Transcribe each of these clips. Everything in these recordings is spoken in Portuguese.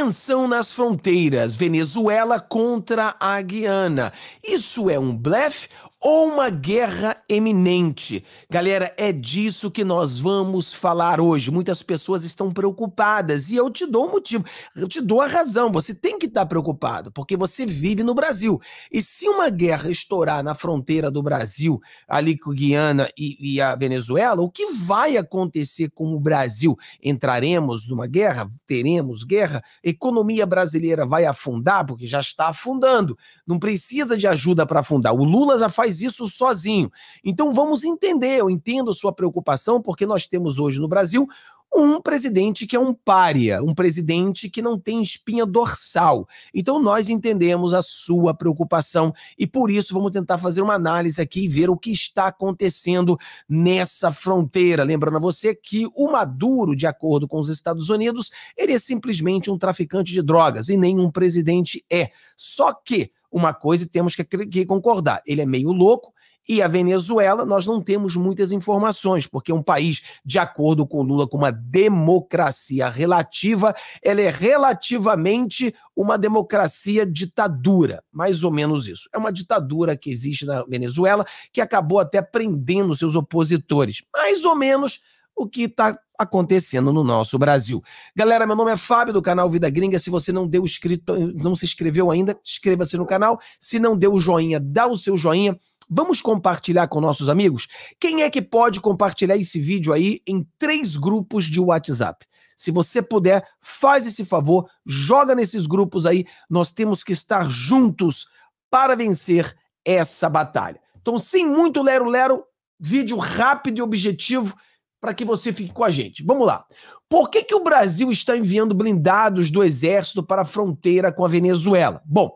Tensão nas fronteiras, Venezuela contra a Guiana. Isso é um blefe ou uma guerra eminente? Galera, é disso que nós vamos falar hoje. Muitas pessoas estão preocupadas e eu te dou o um motivo, eu te dou a razão. Você tem que estar preocupado, porque você vive no Brasil. E se uma guerra estourar na fronteira do Brasil, ali com Guiana e, e a Venezuela, o que vai acontecer com o Brasil? Entraremos numa guerra? Teremos guerra? economia brasileira vai afundar, porque já está afundando, não precisa de ajuda para afundar. O Lula já faz isso sozinho. Então vamos entender, eu entendo sua preocupação, porque nós temos hoje no Brasil um presidente que é um pária, um presidente que não tem espinha dorsal. Então nós entendemos a sua preocupação e por isso vamos tentar fazer uma análise aqui e ver o que está acontecendo nessa fronteira. Lembrando a você que o Maduro, de acordo com os Estados Unidos, ele é simplesmente um traficante de drogas e nenhum presidente é. Só que uma coisa temos que, que concordar, ele é meio louco, e a Venezuela, nós não temos muitas informações, porque é um país, de acordo com Lula, com uma democracia relativa, ela é relativamente uma democracia ditadura, mais ou menos isso. É uma ditadura que existe na Venezuela, que acabou até prendendo seus opositores, mais ou menos o que está acontecendo no nosso Brasil. Galera, meu nome é Fábio do canal Vida Gringa. Se você não deu inscrito, não se inscreveu ainda, inscreva-se no canal. Se não deu o joinha, dá o seu joinha. Vamos compartilhar com nossos amigos? Quem é que pode compartilhar esse vídeo aí em três grupos de WhatsApp? Se você puder, faz esse favor, joga nesses grupos aí. Nós temos que estar juntos para vencer essa batalha. Então, sem muito lero-lero, vídeo rápido e objetivo para que você fique com a gente. Vamos lá. Por que, que o Brasil está enviando blindados do exército para a fronteira com a Venezuela? Bom,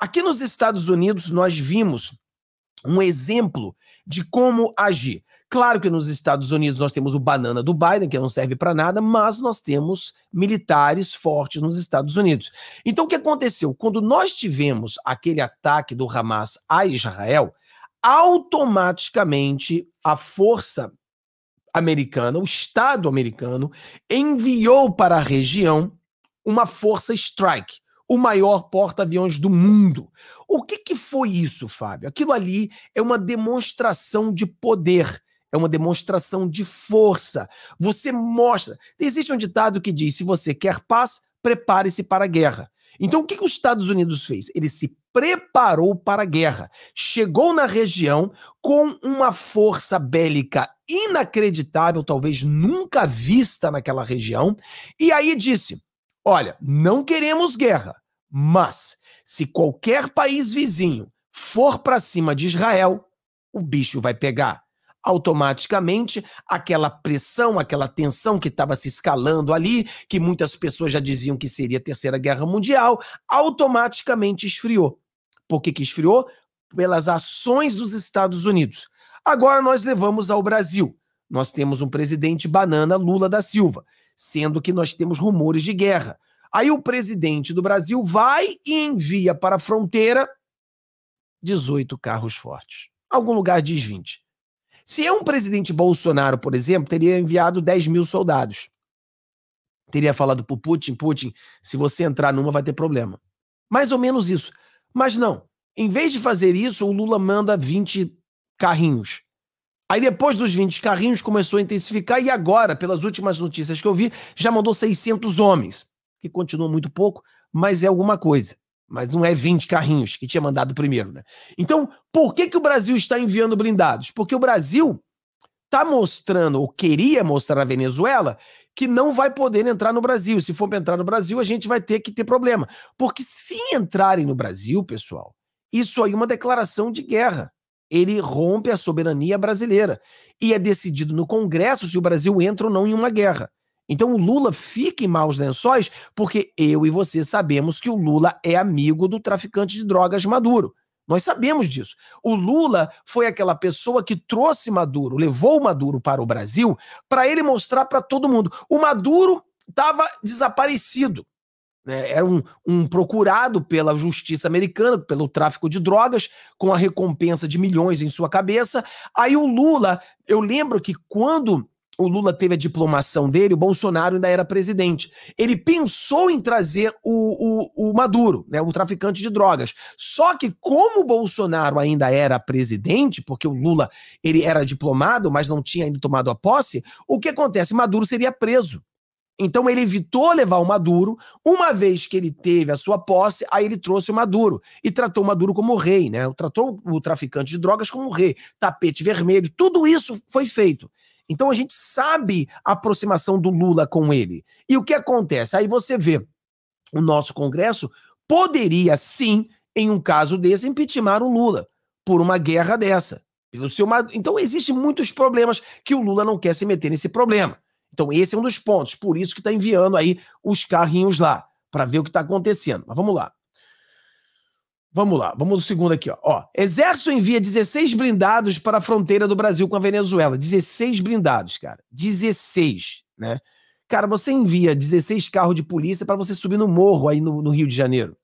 aqui nos Estados Unidos nós vimos um exemplo de como agir. Claro que nos Estados Unidos nós temos o banana do Biden, que não serve para nada, mas nós temos militares fortes nos Estados Unidos. Então o que aconteceu? Quando nós tivemos aquele ataque do Hamas a Israel, automaticamente a força americana, o Estado americano, enviou para a região uma força strike o maior porta-aviões do mundo. O que, que foi isso, Fábio? Aquilo ali é uma demonstração de poder. É uma demonstração de força. Você mostra. Existe um ditado que diz: se você quer paz, prepare-se para a guerra. Então, o que, que os Estados Unidos fez? Ele se preparou para a guerra. Chegou na região com uma força bélica inacreditável, talvez nunca vista naquela região, e aí disse: Olha, não queremos guerra, mas se qualquer país vizinho for para cima de Israel, o bicho vai pegar. Automaticamente, aquela pressão, aquela tensão que estava se escalando ali, que muitas pessoas já diziam que seria a Terceira Guerra Mundial, automaticamente esfriou. Por que, que esfriou? Pelas ações dos Estados Unidos. Agora nós levamos ao Brasil. Nós temos um presidente banana Lula da Silva, sendo que nós temos rumores de guerra. Aí o presidente do Brasil vai e envia para a fronteira 18 carros fortes. Algum lugar diz 20. Se é um presidente Bolsonaro, por exemplo, teria enviado 10 mil soldados. Teria falado para Putin, Putin, se você entrar numa vai ter problema. Mais ou menos isso. Mas não. Em vez de fazer isso, o Lula manda 20 carrinhos. Aí depois dos 20 carrinhos começou a intensificar e agora, pelas últimas notícias que eu vi, já mandou 600 homens, que continua muito pouco, mas é alguma coisa. Mas não é 20 carrinhos que tinha mandado primeiro, né? Então, por que, que o Brasil está enviando blindados? Porque o Brasil está mostrando, ou queria mostrar à Venezuela, que não vai poder entrar no Brasil. Se for para entrar no Brasil, a gente vai ter que ter problema. Porque se entrarem no Brasil, pessoal, isso aí é uma declaração de guerra ele rompe a soberania brasileira. E é decidido no Congresso se o Brasil entra ou não em uma guerra. Então o Lula fica em maus lençóis porque eu e você sabemos que o Lula é amigo do traficante de drogas Maduro. Nós sabemos disso. O Lula foi aquela pessoa que trouxe Maduro, levou Maduro para o Brasil para ele mostrar para todo mundo. O Maduro estava desaparecido né, era um, um procurado pela justiça americana pelo tráfico de drogas, com a recompensa de milhões em sua cabeça. Aí o Lula, eu lembro que quando o Lula teve a diplomação dele, o Bolsonaro ainda era presidente. Ele pensou em trazer o, o, o, Maduro, né, o traficante de drogas. Só que como o Bolsonaro ainda era presidente, porque o Lula ele era diplomado, mas não tinha ainda tomado a posse, o que acontece? Maduro seria preso. Então ele evitou levar o Maduro, uma vez que ele teve a sua posse, aí ele trouxe o Maduro e tratou o Maduro como rei, né? Tratou o traficante de drogas como rei, tapete vermelho, tudo isso foi feito. Então a gente sabe a aproximação do Lula com ele. E o que acontece? Aí você vê, o nosso Congresso poderia sim, em um caso desse, impeachmentar o Lula por uma guerra dessa. Então existem muitos problemas que o Lula não quer se meter nesse problema. Então, esse é um dos pontos. Por isso que está enviando aí os carrinhos lá, para ver o que está acontecendo. Mas vamos lá. Vamos lá, vamos no segundo aqui. Ó. ó. Exército envia 16 blindados para a fronteira do Brasil com a Venezuela. 16 blindados, cara. 16, né? Cara, você envia 16 carros de polícia para você subir no morro aí no, no Rio de Janeiro.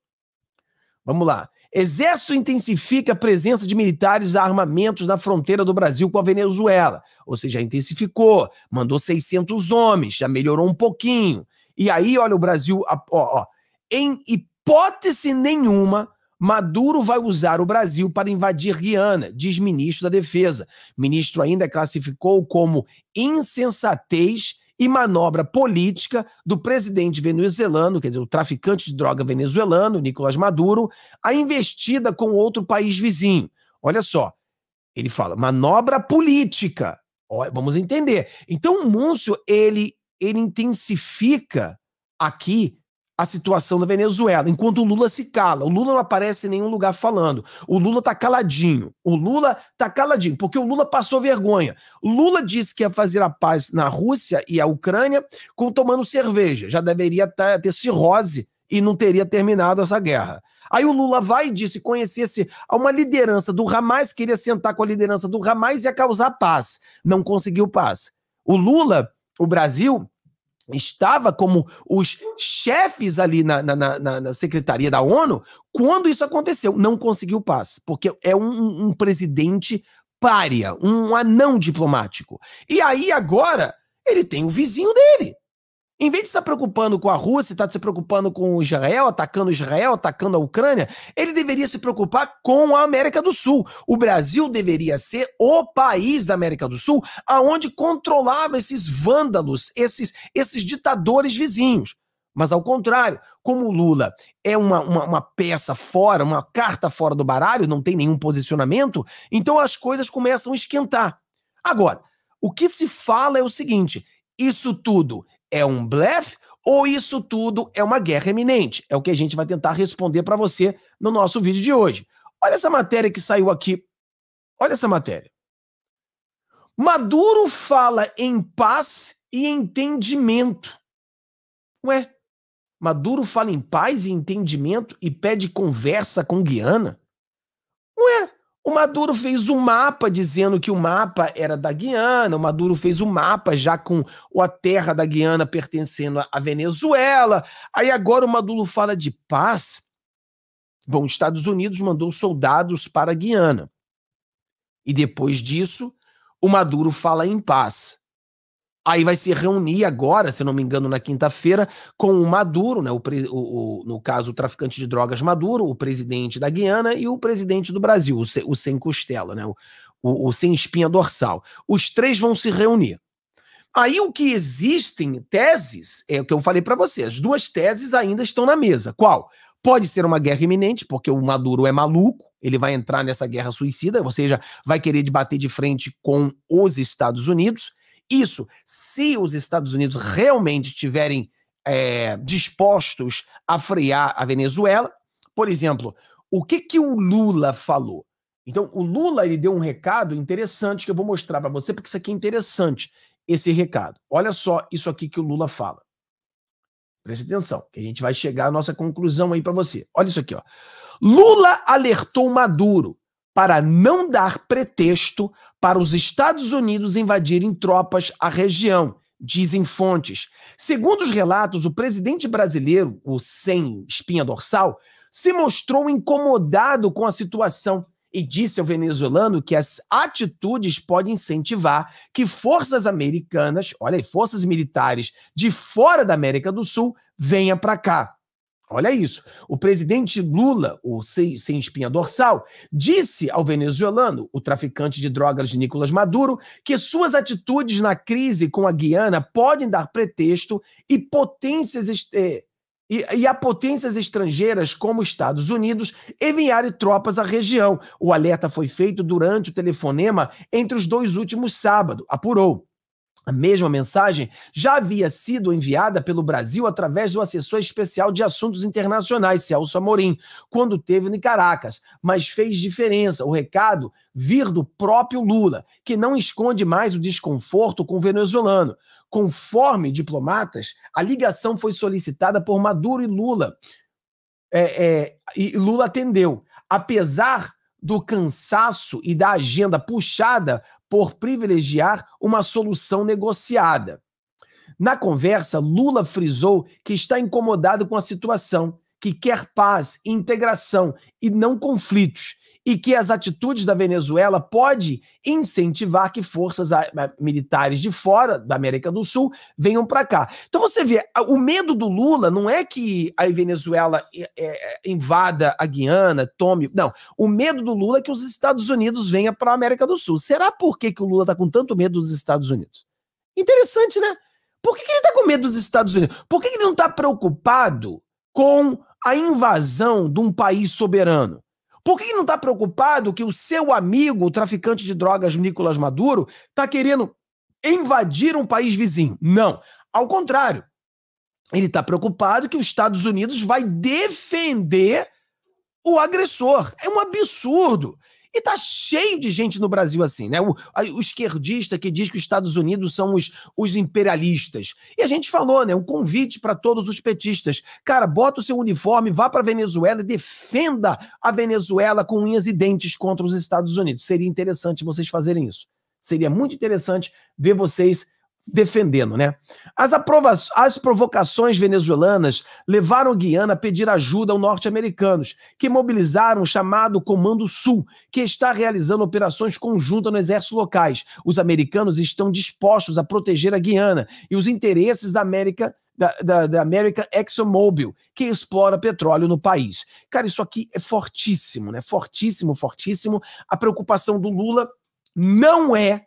Vamos lá. Exército intensifica a presença de militares e armamentos na fronteira do Brasil com a Venezuela. Ou seja, intensificou, mandou 600 homens, já melhorou um pouquinho. E aí, olha, o Brasil, ó, ó, em hipótese nenhuma, Maduro vai usar o Brasil para invadir Guiana, diz ministro da Defesa. ministro ainda classificou como insensatez e manobra política do presidente venezuelano, quer dizer, o traficante de droga venezuelano, Nicolás Maduro, a investida com outro país vizinho. Olha só, ele fala manobra política. vamos entender. Então, o Múncio, ele, ele intensifica aqui a situação da Venezuela, enquanto o Lula se cala. O Lula não aparece em nenhum lugar falando. O Lula tá caladinho. O Lula tá caladinho, porque o Lula passou vergonha. O Lula disse que ia fazer a paz na Rússia e a Ucrânia com tomando cerveja. Já deveria tá, ter cirrose e não teria terminado essa guerra. Aí o Lula vai e disse: conhecesse a uma liderança do Ramais, queria sentar com a liderança do Ramais e ia causar paz. Não conseguiu paz. O Lula, o Brasil, estava como os chefes ali na, na, na, na, Secretaria da ONU quando isso aconteceu. Não conseguiu paz, porque é um, um presidente pária, um anão diplomático. E aí agora ele tem o vizinho dele, em vez de estar preocupando com a Rússia, estar tá se preocupando com Israel, atacando Israel, atacando a Ucrânia, ele deveria se preocupar com a América do Sul. O Brasil deveria ser o país da América do Sul aonde controlava esses vândalos, esses, esses ditadores vizinhos. Mas ao contrário, como o Lula é uma, uma, uma, peça fora, uma carta fora do baralho, não tem nenhum posicionamento, então as coisas começam a esquentar. Agora, o que se fala é o seguinte: isso tudo é um blefe ou isso tudo é uma guerra iminente? É o que a gente vai tentar responder para você no nosso vídeo de hoje. Olha essa matéria que saiu aqui. Olha essa matéria. Maduro fala em paz e entendimento. Ué, Maduro fala em paz e entendimento e pede conversa com Guiana? Ué, o Maduro fez um mapa dizendo que o mapa era da Guiana, o Maduro fez um mapa já com a terra da Guiana pertencendo à Venezuela. Aí agora o Maduro fala de paz. Bom, os Estados Unidos mandou soldados para a Guiana. E depois disso, o Maduro fala em paz. Aí vai se reunir agora, se não me engano, na quinta-feira, com o Maduro, né, o, o, no caso, o traficante de drogas Maduro, o presidente da Guiana e o presidente do Brasil, o, o sem costela, né, o, o, o sem espinha dorsal. Os três vão se reunir. Aí o que existem teses, é o que eu falei para vocês, as duas teses ainda estão na mesa. Qual? Pode ser uma guerra iminente, porque o Maduro é maluco, ele vai entrar nessa guerra suicida, ou seja, vai querer debater de frente com os Estados Unidos. Isso, se os Estados Unidos realmente estiverem é, dispostos a frear a Venezuela, por exemplo, o que, que o Lula falou? Então, o Lula ele deu um recado interessante que eu vou mostrar para você, porque isso aqui é interessante, esse recado. Olha só isso aqui que o Lula fala. Preste atenção, que a gente vai chegar à nossa conclusão aí para você. Olha isso aqui, ó. Lula alertou Maduro para não dar pretexto para os Estados Unidos invadirem tropas a região, dizem fontes. Segundo os relatos, o presidente brasileiro, o sem espinha dorsal, se mostrou incomodado com a situação e disse ao venezuelano que as atitudes podem incentivar que forças americanas, olha aí, forças militares de fora da América do Sul, venham para cá. Olha isso. O presidente Lula, o sem, sem espinha dorsal, disse ao venezuelano, o traficante de drogas Nicolas Maduro, que suas atitudes na crise com a Guiana podem dar pretexto e potências é, e, e a potências estrangeiras como Estados Unidos enviarem tropas à região. O alerta foi feito durante o telefonema entre os dois últimos sábados, apurou. A mesma mensagem já havia sido enviada pelo Brasil através do assessor especial de assuntos internacionais, Celso Amorim, quando teve em Caracas, mas fez diferença o recado vir do próprio Lula, que não esconde mais o desconforto com o venezuelano. Conforme diplomatas, a ligação foi solicitada por Maduro e Lula. É, é, e Lula atendeu, apesar do cansaço e da agenda puxada por privilegiar uma solução negociada. Na conversa, Lula frisou que está incomodado com a situação, que quer paz, integração e não conflitos, e que as atitudes da Venezuela pode incentivar que forças ah, militares de fora da América do Sul venham para cá. Então você vê, o medo do Lula não é que a Venezuela é, é, é, invada a Guiana, tome. Não, o medo do Lula é que os Estados Unidos venham para a América do Sul. Será por que, que o Lula está com tanto medo dos Estados Unidos? Interessante, né? Por que, que ele está com medo dos Estados Unidos? Por que, que ele não está preocupado com a invasão de um país soberano? Por que não está preocupado que o seu amigo, o traficante de drogas Nicolas Maduro, está querendo invadir um país vizinho? Não. Ao contrário, ele está preocupado que os Estados Unidos vai defender o agressor. É um absurdo. E tá cheio de gente no Brasil assim, né? O, o esquerdista que diz que os Estados Unidos são os, os imperialistas. E a gente falou, né? Um convite para todos os petistas. Cara, bota o seu uniforme, vá para Venezuela e defenda a Venezuela com unhas e dentes contra os Estados Unidos. Seria interessante vocês fazerem isso. Seria muito interessante ver vocês defendendo, né? As, as provocações venezuelanas levaram Guiana a pedir ajuda aos norte-americanos, que mobilizaram o chamado Comando Sul, que está realizando operações conjuntas no exército locais. Os americanos estão dispostos a proteger a Guiana e os interesses da América da, da, da América ExxonMobil, que explora petróleo no país. Cara, isso aqui é fortíssimo, né? Fortíssimo, fortíssimo. A preocupação do Lula não é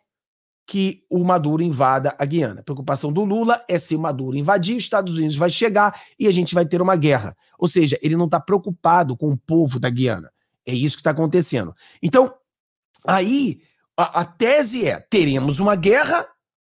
que o Maduro invada a Guiana. A preocupação do Lula é se o Maduro invadir, os Estados Unidos vai chegar e a gente vai ter uma guerra. Ou seja, ele não está preocupado com o povo da Guiana. É isso que está acontecendo. Então, aí a, a, tese é: teremos uma guerra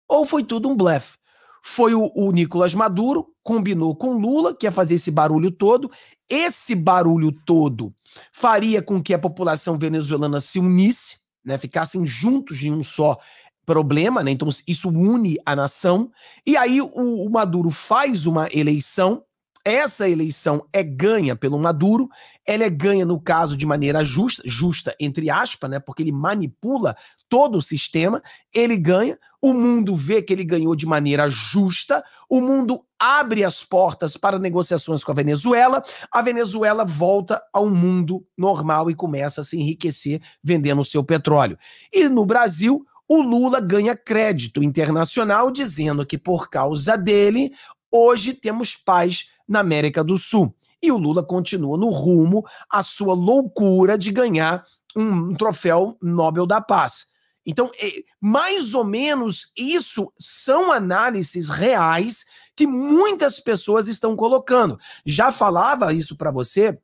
ou foi tudo um blefe? Foi o, o Nicolas Maduro, combinou com Lula, que ia fazer esse barulho todo. Esse barulho todo faria com que a população venezuelana se unisse, né, ficassem juntos em um só problema, né? Então isso une a nação. E aí o, o Maduro faz uma eleição essa eleição é ganha pelo Maduro, ela é ganha, no caso, de maneira justa, justa entre aspas, né? Porque ele manipula todo o sistema, ele ganha, o mundo vê que ele ganhou de maneira justa, o mundo abre as portas para negociações com a Venezuela, a Venezuela volta ao mundo normal e começa a se enriquecer vendendo o seu petróleo. E no Brasil, o Lula ganha crédito internacional dizendo que por causa dele, hoje temos paz na América do Sul. E o Lula continua no rumo à sua loucura de ganhar um troféu Nobel da Paz. Então, é, mais ou menos isso são análises reais que muitas pessoas estão colocando. Já falava isso para você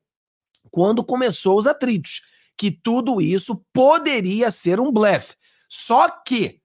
quando começou os atritos, que tudo isso poderia ser um blefe. Só que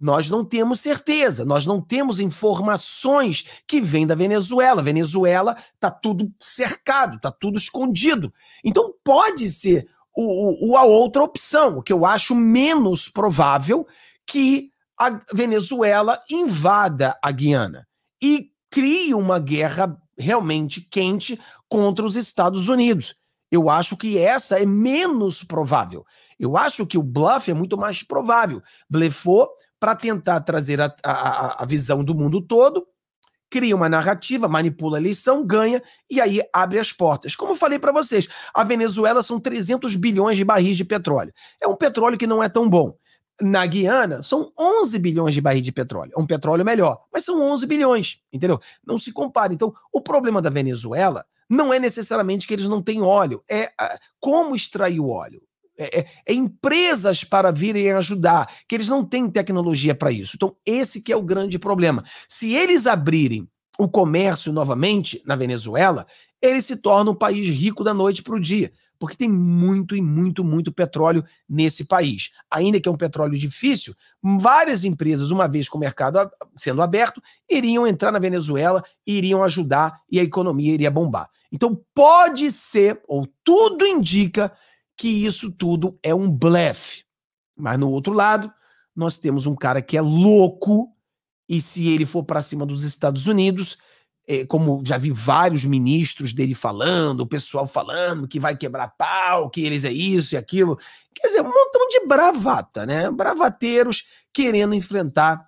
nós não temos certeza, nós não temos informações que vêm da Venezuela. A Venezuela está tudo cercado, está tudo escondido. Então pode ser o, o, a outra opção, o que eu acho menos provável que a Venezuela invada a Guiana e crie uma guerra realmente quente contra os Estados Unidos. Eu acho que essa é menos provável. Eu acho que o bluff é muito mais provável. Blefou para tentar trazer a, a, a visão do mundo todo, cria uma narrativa, manipula a eleição, ganha e aí abre as portas. Como eu falei para vocês, a Venezuela são 300 bilhões de barris de petróleo. É um petróleo que não é tão bom. Na Guiana, são 11 bilhões de barris de petróleo. É um petróleo melhor, mas são 11 bilhões, entendeu? Não se compara. Então, o problema da Venezuela não é necessariamente que eles não têm óleo, é ah, como extrair o óleo. É, é, é, empresas para virem ajudar, que eles não têm tecnologia para isso. Então, esse que é o grande problema. Se eles abrirem o comércio novamente na Venezuela, ele se torna um país rico da noite para o dia, porque tem muito e muito, muito petróleo nesse país. Ainda que é um petróleo difícil, várias empresas, uma vez com o mercado sendo aberto, iriam entrar na Venezuela, iriam ajudar e a economia iria bombar. Então, pode ser, ou tudo indica, que isso tudo é um blefe. Mas no outro lado, nós temos um cara que é louco e se ele for para cima dos Estados Unidos, é, como já vi vários ministros dele falando, o pessoal falando que vai quebrar pau, que eles é isso e aquilo. Quer dizer, um montão de bravata, né? Bravateiros querendo enfrentar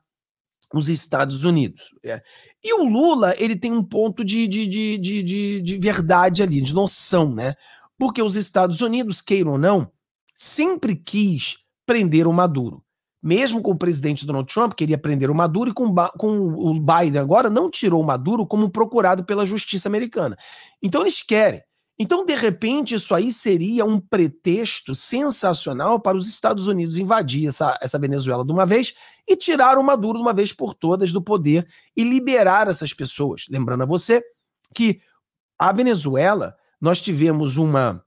os Estados Unidos. É. E o Lula, ele tem um ponto de, de, de, de, de verdade ali, de noção, né? Porque os Estados Unidos, queiram ou não, sempre quis prender o Maduro. Mesmo com o presidente Donald Trump, queria prender o Maduro, e com, com o Biden agora, não tirou o Maduro como procurado pela justiça americana. Então eles querem. Então, de repente, isso aí seria um pretexto sensacional para os Estados Unidos invadir essa, essa Venezuela de uma vez e tirar o Maduro de uma vez por todas do poder e liberar essas pessoas. Lembrando a você que a Venezuela nós tivemos uma,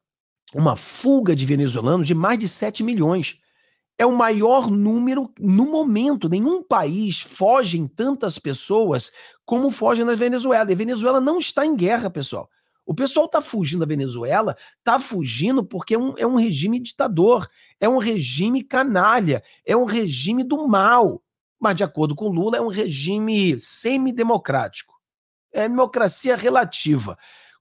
uma fuga de venezuelanos de mais de 7 milhões. É o maior número no momento. Nenhum país foge em tantas pessoas como foge na Venezuela. E a Venezuela não está em guerra, pessoal. O pessoal está fugindo da Venezuela, está fugindo porque é um, é um regime ditador, é um regime canalha, é um regime do mal. Mas, de acordo com Lula, é um regime semidemocrático. É democracia relativa.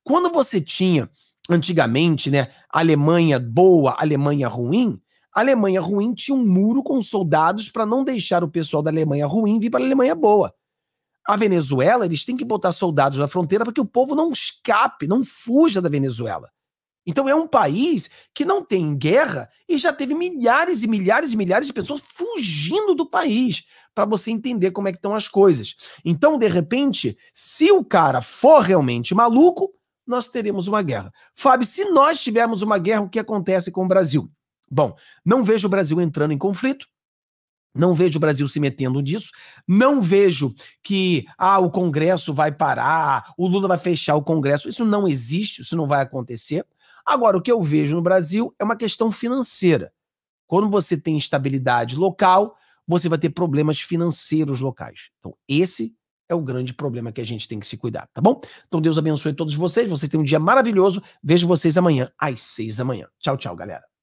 Quando você tinha antigamente, né, Alemanha boa, Alemanha ruim, a Alemanha ruim tinha um muro com soldados para não deixar o pessoal da Alemanha ruim vir para a Alemanha boa. A Venezuela, eles têm que botar soldados na fronteira para que o povo não escape, não fuja da Venezuela. Então é um país que não tem guerra e já teve milhares e milhares e milhares de pessoas fugindo do país para você entender como é que estão as coisas. Então, de repente, se o cara for realmente maluco, nós teremos uma guerra. Fábio, se nós tivermos uma guerra, o que acontece com o Brasil? Bom, não vejo o Brasil entrando em conflito, não vejo o Brasil se metendo nisso. Não vejo que ah, o Congresso vai parar, o Lula vai fechar o Congresso. Isso não existe, isso não vai acontecer. Agora, o que eu vejo no Brasil é uma questão financeira. Quando você tem estabilidade local, você vai ter problemas financeiros locais. Então, esse é o grande problema que a gente tem que se cuidar, tá bom? Então Deus abençoe todos vocês, vocês têm um dia maravilhoso. Vejo vocês amanhã às seis da manhã. Tchau, tchau, galera.